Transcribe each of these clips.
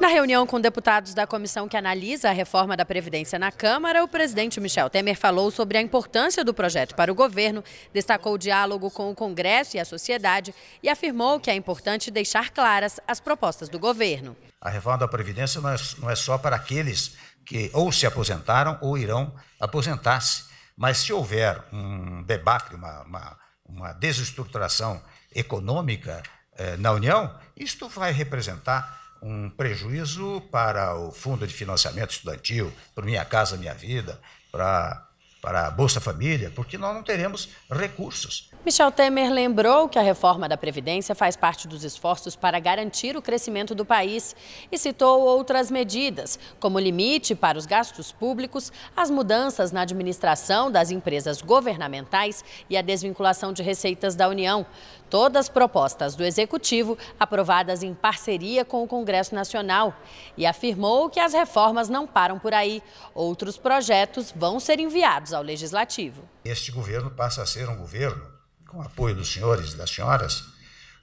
Na reunião com deputados da comissão que analisa a reforma da Previdência na Câmara, o presidente Michel Temer falou sobre a importância do projeto para o governo, destacou o diálogo com o Congresso e a sociedade e afirmou que é importante deixar claras as propostas do governo. A reforma da Previdência não é, não é só para aqueles que ou se aposentaram ou irão aposentar-se. Mas se houver um debacle, uma, uma, uma desestruturação econômica eh, na União, isto vai representar um prejuízo para o Fundo de Financiamento Estudantil, para Minha Casa Minha Vida, para para a Bolsa Família, porque nós não teremos recursos. Michel Temer lembrou que a reforma da Previdência faz parte dos esforços para garantir o crescimento do país e citou outras medidas, como limite para os gastos públicos, as mudanças na administração das empresas governamentais e a desvinculação de receitas da União. Todas propostas do Executivo aprovadas em parceria com o Congresso Nacional. E afirmou que as reformas não param por aí. Outros projetos vão ser enviados ao Legislativo. Este governo passa a ser um governo, com apoio dos senhores e das senhoras,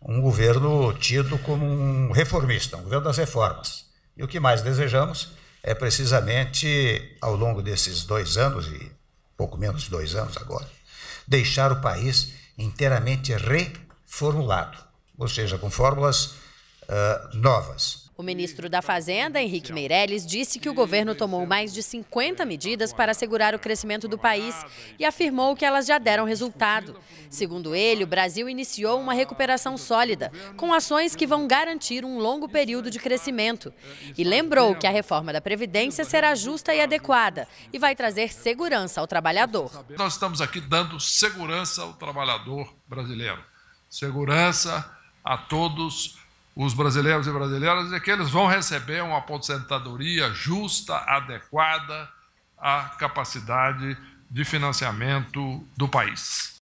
um governo tido como um reformista, um governo das reformas. E o que mais desejamos é precisamente, ao longo desses dois anos, e pouco menos de dois anos agora, deixar o país inteiramente reformulado, ou seja, com fórmulas uh, novas o ministro da Fazenda, Henrique Meirelles, disse que o governo tomou mais de 50 medidas para assegurar o crescimento do país e afirmou que elas já deram resultado. Segundo ele, o Brasil iniciou uma recuperação sólida, com ações que vão garantir um longo período é de crescimento. É, e é lembrou que a reforma da Previdência será né? justa e adequada e vai trazer segurança ao trabalhador. Nós estamos aqui dando segurança ao trabalhador brasileiro, segurança a todos os brasileiros e brasileiras é que eles vão receber uma aposentadoria justa, adequada à capacidade de financiamento do país.